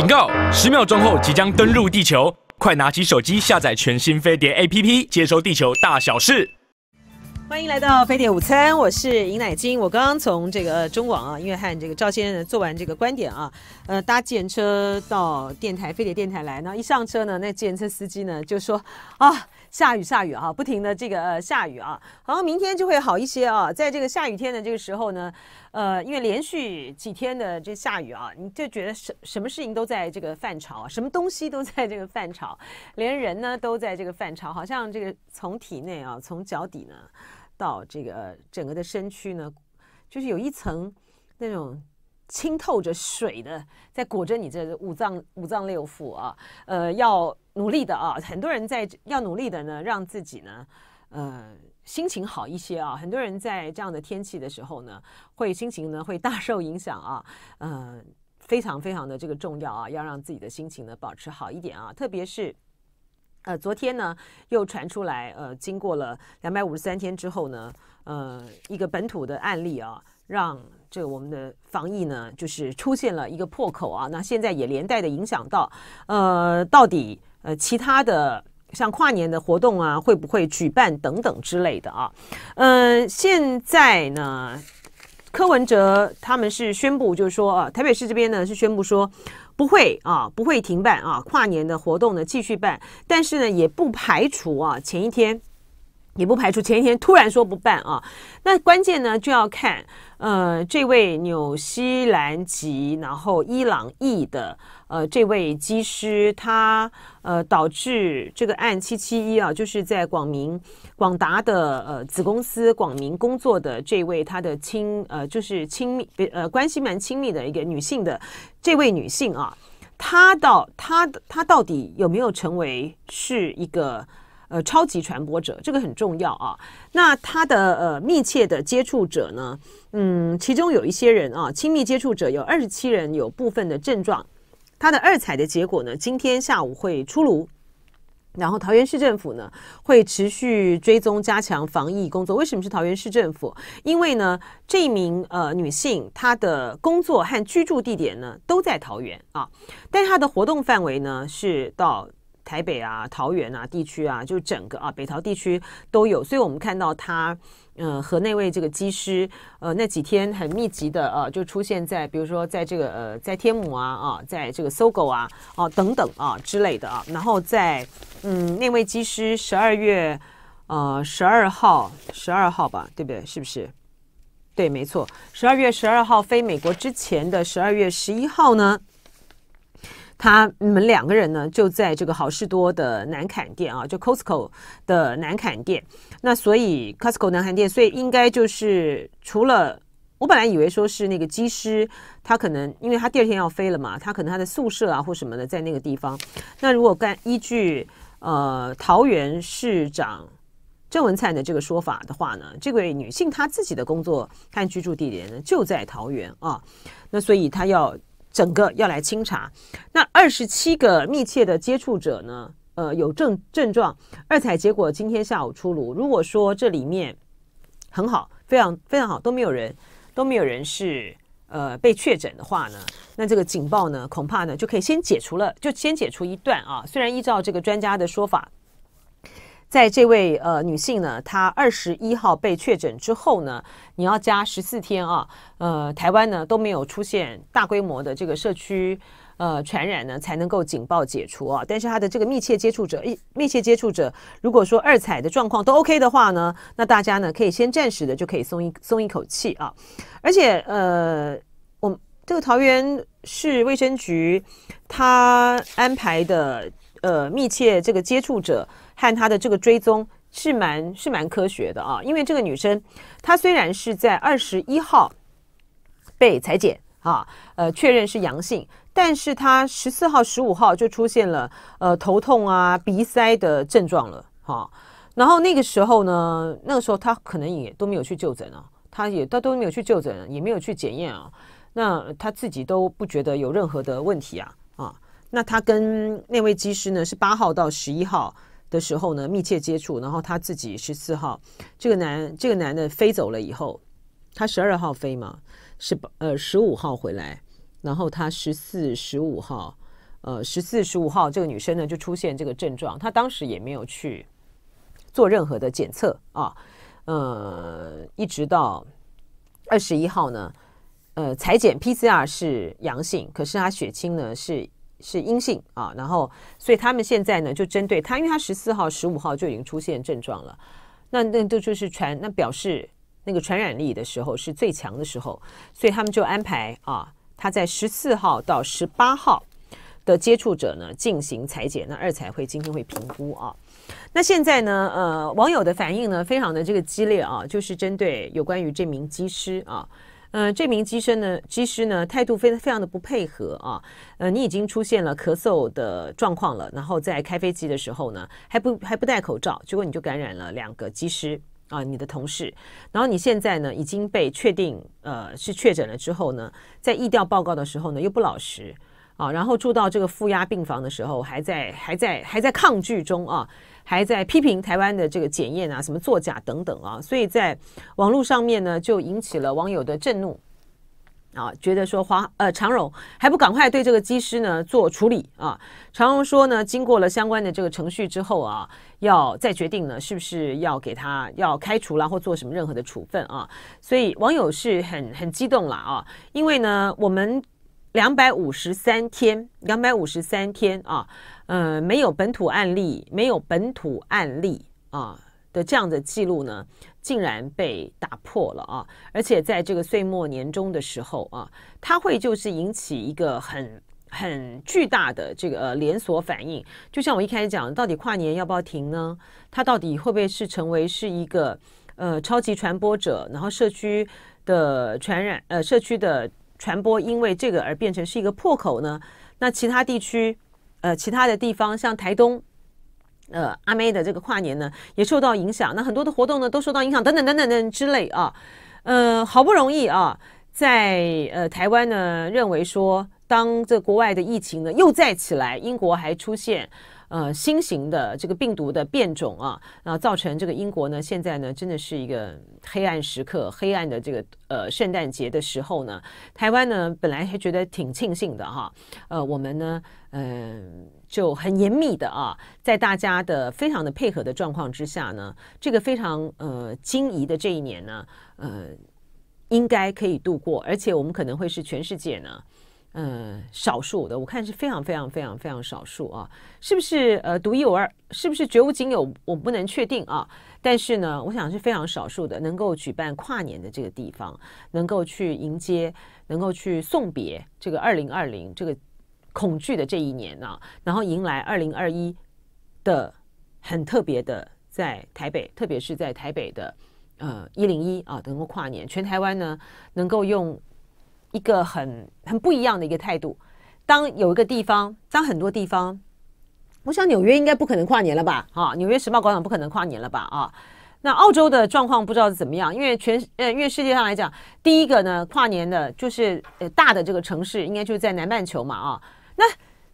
警告！十秒钟后即将登陆地球，快拿起手机下载全新飞碟 APP，接收地球大小事。欢迎来到飞碟午餐，我是尹乃菁。我刚刚从这个中网啊，因为和这个赵先生做完这个观点啊，呃，搭程车到电台飞碟电台来呢，一上车呢，那程车司机呢就说啊，下雨下雨啊，不停的这个下雨啊，好像明天就会好一些啊。在这个下雨天的这个时候呢。呃，因为连续几天的这下雨啊，你就觉得什什么事情都在这个畴啊，什么东西都在这个范畴，连人呢都在这个范畴，好像这个从体内啊，从脚底呢，到这个整个的身躯呢，就是有一层那种清透着水的在裹着你这五脏五脏六腑啊，呃，要努力的啊，很多人在要努力的呢，让自己呢，呃。心情好一些啊，很多人在这样的天气的时候呢，会心情呢会大受影响啊。嗯，非常非常的这个重要啊，要让自己的心情呢保持好一点啊。特别是，呃，昨天呢又传出来，呃，经过了两百五十三天之后呢，呃，一个本土的案例啊，让这个我们的防疫呢就是出现了一个破口啊。那现在也连带的影响到，呃，到底呃其他的。像跨年的活动啊，会不会举办等等之类的啊？嗯，现在呢，柯文哲他们是宣布，就是说啊，台北市这边呢是宣布说不会啊，不会停办啊，跨年的活动呢继续办，但是呢也不排除啊，前一天也不排除前一天突然说不办啊。那关键呢就要看呃，这位纽西兰籍然后伊朗裔的。呃，这位技师，他呃导致这个案七七一啊，就是在广明广达的呃子公司广明工作的这位，他的亲呃就是亲密呃关系蛮亲密的一个女性的这位女性啊，她到她她到底有没有成为是一个呃超级传播者？这个很重要啊。那她的呃密切的接触者呢，嗯，其中有一些人啊，亲密接触者有二十七人有部分的症状。它的二采的结果呢，今天下午会出炉，然后桃园市政府呢会持续追踪加强防疫工作。为什么是桃园市政府？因为呢，这名呃女性她的工作和居住地点呢都在桃园啊，但她的活动范围呢是到台北啊、桃园啊地区啊，就整个啊北桃地区都有。所以我们看到她。嗯，和那位这个机师，呃，那几天很密集的，呃，就出现在比如说在这个呃，在天母啊啊，在这个搜狗啊哦等等啊之类的啊，然后在嗯那位机师十二月呃十二号十二号吧，对不对？是不是？对，没错。十二月十二号飞美国之前的十二月十一号呢？他们两个人呢，就在这个好事多的南坎店啊，就 Costco 的南坎店。那所以 Costco 南坎店，所以应该就是除了我本来以为说是那个机师，他可能因为他第二天要飞了嘛，他可能他的宿舍啊或什么的在那个地方。那如果干依据呃桃园市长郑文灿的这个说法的话呢，这位女性她自己的工作和居住地点呢就在桃园啊，那所以她要。整个要来清查，那二十七个密切的接触者呢？呃，有症症状，二采结果今天下午出炉。如果说这里面很好，非常非常好，都没有人，都没有人是呃被确诊的话呢，那这个警报呢，恐怕呢就可以先解除了，就先解除一段啊。虽然依照这个专家的说法。在这位呃女性呢，她二十一号被确诊之后呢，你要加十四天啊。呃，台湾呢都没有出现大规模的这个社区呃传染呢，才能够警报解除啊。但是她的这个密切接触者，一密切接触者如果说二采的状况都 OK 的话呢，那大家呢可以先暂时的就可以松一松一口气啊。而且呃，我们这个桃园市卫生局他安排的。呃，密切这个接触者和她的这个追踪是蛮是蛮科学的啊，因为这个女生她虽然是在二十一号被裁剪啊，呃确认是阳性，但是她十四号、十五号就出现了呃头痛啊、鼻塞的症状了哈。然后那个时候呢，那个时候她可能也都没有去就诊啊，她也她都没有去就诊，也没有去检验啊，那她自己都不觉得有任何的问题啊啊。那他跟那位机师呢是八号到十一号的时候呢密切接触，然后他自己十四号这个男这个男的飞走了以后，他十二号飞嘛，是呃十五号回来，然后他十四十五号呃十四十五号这个女生呢就出现这个症状，她当时也没有去做任何的检测啊，呃一直到二十一号呢，呃裁剪 P C R 是阳性，可是她血清呢是。是阴性啊，然后所以他们现在呢就针对他，因为他十四号、十五号就已经出现症状了，那那都就是传那表示那个传染力的时候是最强的时候，所以他们就安排啊他在十四号到十八号的接触者呢进行裁剪，那二彩会今天会评估啊，那现在呢呃网友的反应呢非常的这个激烈啊，就是针对有关于这名机师啊。呃，这名机身呢，机师呢，态度非常非常的不配合啊。呃，你已经出现了咳嗽的状况了，然后在开飞机的时候呢，还不还不戴口罩，结果你就感染了两个机师啊，你的同事。然后你现在呢已经被确定呃是确诊了之后呢，在疫调报告的时候呢又不老实啊，然后住到这个负压病房的时候还在还在还在抗拒中啊。还在批评台湾的这个检验啊，什么作假等等啊，所以在网络上面呢，就引起了网友的震怒啊，觉得说华呃常荣还不赶快对这个机师呢做处理啊，常荣说呢，经过了相关的这个程序之后啊，要再决定呢是不是要给他要开除了或做什么任何的处分啊，所以网友是很很激动了啊，因为呢我们。两百五十三天，两百五十三天啊，呃，没有本土案例，没有本土案例啊的这样的记录呢，竟然被打破了啊！而且在这个岁末年终的时候啊，它会就是引起一个很很巨大的这个呃连锁反应。就像我一开始讲，到底跨年要不要停呢？它到底会不会是成为是一个呃超级传播者，然后社区的传染呃社区的？传播因为这个而变成是一个破口呢？那其他地区，呃，其他的地方，像台东，呃，阿妹的这个跨年呢，也受到影响。那很多的活动呢，都受到影响，等等等等等之类啊。呃，好不容易啊，在呃台湾呢，认为说，当这国外的疫情呢又再起来，英国还出现。呃，新型的这个病毒的变种啊，然后造成这个英国呢，现在呢真的是一个黑暗时刻，黑暗的这个呃圣诞节的时候呢，台湾呢本来还觉得挺庆幸的哈，呃，我们呢嗯就很严密的啊，在大家的非常的配合的状况之下呢，这个非常呃惊疑的这一年呢，呃应该可以度过，而且我们可能会是全世界呢。嗯，少数的，我看是非常非常非常非常少数啊，是不是？呃，独一无二，是不是绝无仅有？我不能确定啊。但是呢，我想是非常少数的，能够举办跨年的这个地方，能够去迎接，能够去送别这个二零二零这个恐惧的这一年啊，然后迎来二零二一的很特别的，在台北，特别是在台北的呃一零一啊，能够跨年，全台湾呢能够用。一个很很不一样的一个态度。当有一个地方，当很多地方，我想纽约应该不可能跨年了吧？啊，纽约时报广场不可能跨年了吧？啊，那澳洲的状况不知道怎么样，因为全呃，因为世界上来讲，第一个呢跨年的就是呃大的这个城市，应该就是在南半球嘛啊。那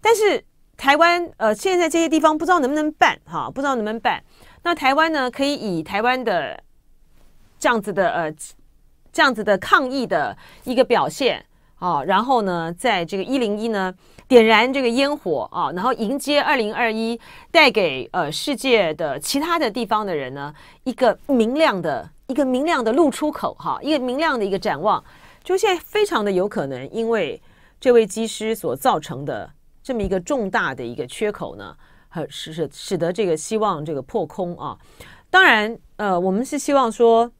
但是台湾呃，现在这些地方不知道能不能办哈，不知道能不能办。那台湾呢，可以以台湾的这样子的呃。这样子的抗议的一个表现啊，然后呢，在这个一零一呢点燃这个烟火啊，然后迎接二零二一，带给呃世界的其他的地方的人呢一个明亮的一个明亮的路出口哈，一个明亮的一个展望。就现在非常的有可能，因为这位机师所造成的这么一个重大的一个缺口呢，和使使使得这个希望这个破空啊。当然，呃，我们是希望说。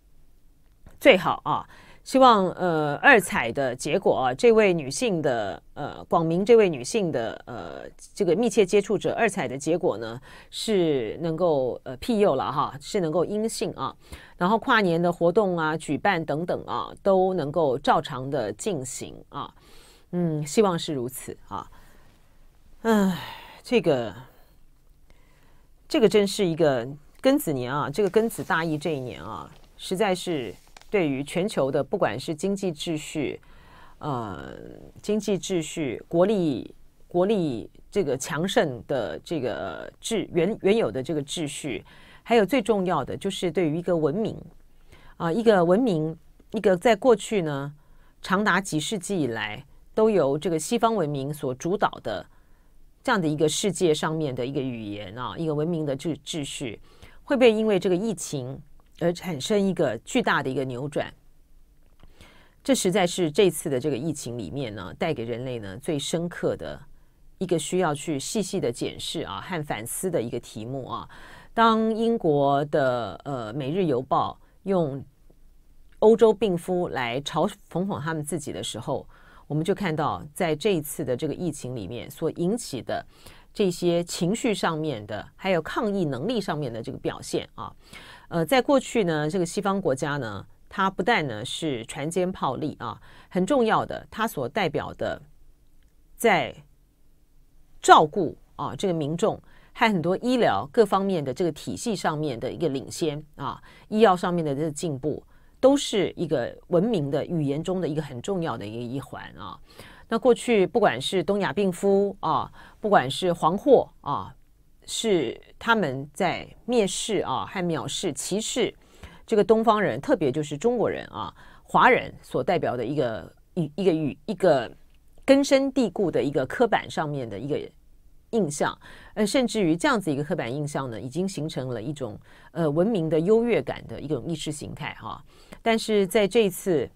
最好啊，希望呃二采的结果啊，这位女性的呃广明，这位女性的呃这个密切接触者二采的结果呢是能够呃庇佑了哈，是能够阴性啊，然后跨年的活动啊举办等等啊都能够照常的进行啊，嗯，希望是如此啊，唉，这个这个真是一个庚子年啊，这个庚子大疫这一年啊，实在是。对于全球的，不管是经济秩序，呃，经济秩序、国力、国力这个强盛的这个秩原原有的这个秩序，还有最重要的，就是对于一个文明啊，一个文明，一个在过去呢长达几世纪以来都由这个西方文明所主导的这样的一个世界上面的一个语言啊，一个文明的秩秩序，会不会因为这个疫情？而产生一个巨大的一个扭转，这实在是这次的这个疫情里面呢，带给人类呢最深刻的一个需要去细细的检视啊和反思的一个题目啊。当英国的呃《每日邮报》用欧洲病夫来嘲讽讽他们自己的时候，我们就看到在这一次的这个疫情里面所引起的这些情绪上面的，还有抗疫能力上面的这个表现啊。呃，在过去呢，这个西方国家呢，它不但呢是船坚炮利啊，很重要的，它所代表的在照顾啊这个民众还很多医疗各方面的这个体系上面的一个领先啊，医药上面的这个进步，都是一个文明的语言中的一个很重要的一个一环啊。那过去不管是东亚病夫啊，不管是黄祸啊。是他们在蔑视啊，还藐视、歧视这个东方人，特别就是中国人啊，华人所代表的一个一一个语一个根深蒂固的一个刻板上面的一个印象，呃，甚至于这样子一个刻板印象呢，已经形成了一种呃文明的优越感的一种意识形态哈。但是在这一次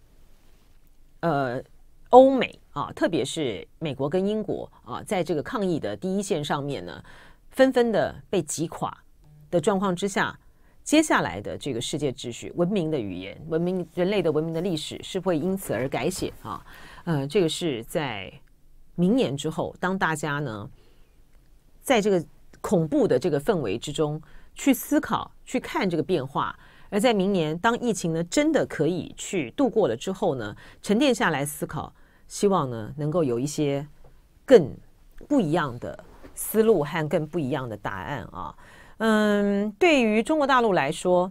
呃欧美啊，特别是美国跟英国啊，在这个抗疫的第一线上面呢。纷纷的被击垮的状况之下，接下来的这个世界秩序、文明的语言、文明人类的文明的历史，是会因此而改写啊！呃，这个是在明年之后，当大家呢在这个恐怖的这个氛围之中去思考、去看这个变化，而在明年当疫情呢真的可以去度过了之后呢，沉淀下来思考，希望呢能够有一些更不一样的。思路和更不一样的答案啊，嗯，对于中国大陆来说，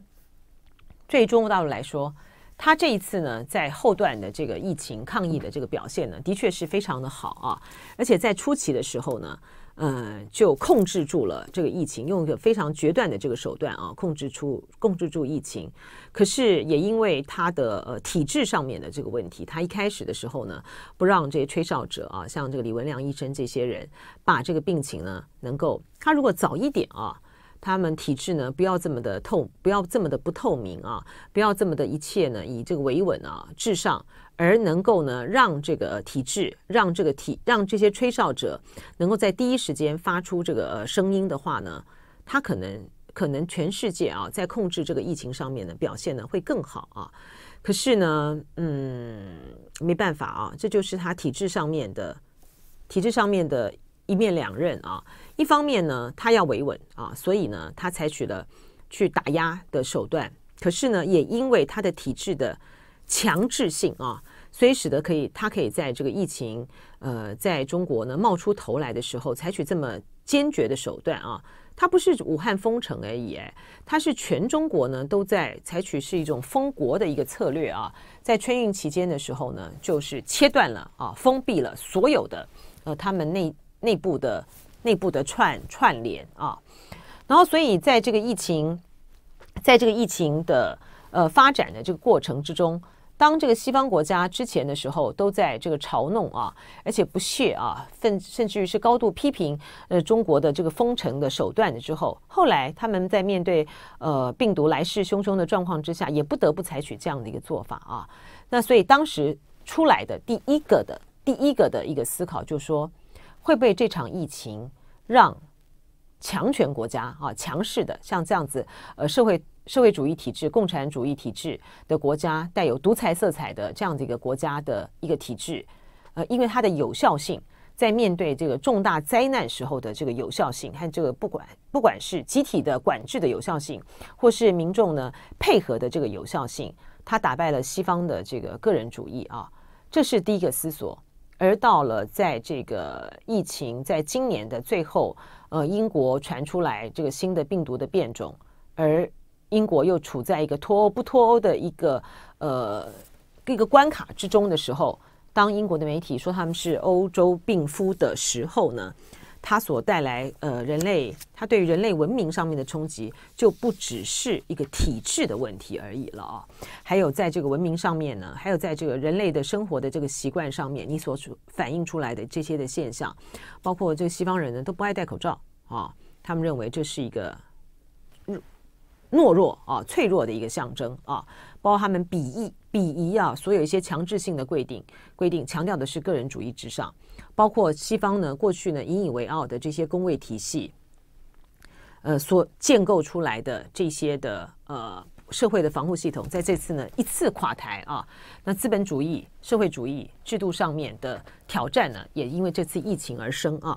对中国大陆来说，他这一次呢，在后段的这个疫情抗疫的这个表现呢，的确是非常的好啊，而且在初期的时候呢。呃，就控制住了这个疫情，用一个非常决断的这个手段啊，控制出控制住疫情。可是也因为他的呃体制上面的这个问题，他一开始的时候呢，不让这些吹哨者啊，像这个李文亮医生这些人，把这个病情呢能够，他如果早一点啊。他们体制呢，不要这么的透，不要这么的不透明啊，不要这么的一切呢，以这个维稳啊至上，而能够呢让这个体制，让这个体，让这些吹哨者能够在第一时间发出这个声音的话呢，他可能可能全世界啊在控制这个疫情上面呢表现呢会更好啊。可是呢，嗯，没办法啊，这就是他体制上面的体制上面的一面两刃啊。一方面呢，他要维稳啊，所以呢，他采取了去打压的手段。可是呢，也因为他的体制的强制性啊，所以使得可以他可以在这个疫情呃，在中国呢冒出头来的时候，采取这么坚决的手段啊。他不是武汉封城而已，他是全中国呢都在采取是一种封国的一个策略啊。在春运期间的时候呢，就是切断了啊，封闭了所有的呃，他们内内部的。内部的串串联啊，然后所以在这个疫情，在这个疫情的呃发展的这个过程之中，当这个西方国家之前的时候都在这个嘲弄啊，而且不屑啊，甚甚至于是高度批评呃中国的这个封城的手段的之后，后来他们在面对呃病毒来势汹汹的状况之下，也不得不采取这样的一个做法啊。那所以当时出来的第一个的，第一个的一个思考，就是说会被这场疫情。让强权国家啊，强势的像这样子，呃，社会社会主义体制、共产主义体制的国家，带有独裁色彩的这样的一个国家的一个体制，呃，因为它的有效性，在面对这个重大灾难时候的这个有效性，看这个不管不管是集体的管制的有效性，或是民众呢配合的这个有效性，它打败了西方的这个个人主义啊，这是第一个思索。而到了在这个疫情在今年的最后，呃，英国传出来这个新的病毒的变种，而英国又处在一个脱欧不脱欧的一个呃一个关卡之中的时候，当英国的媒体说他们是欧洲病夫的时候呢？它所带来呃人类，它对人类文明上面的冲击就不只是一个体制的问题而已了啊，还有在这个文明上面呢，还有在这个人类的生活的这个习惯上面，你所反映出来的这些的现象，包括这个西方人呢都不爱戴口罩啊，他们认为这是一个懦弱啊脆弱的一个象征啊，包括他们鄙夷。礼仪啊，所有一些强制性的规定，规定强调的是个人主义之上，包括西方呢过去呢引以为傲的这些工位体系，呃，所建构出来的这些的呃社会的防护系统，在这次呢一次垮台啊，那资本主义、社会主义制度上面的挑战呢，也因为这次疫情而生啊。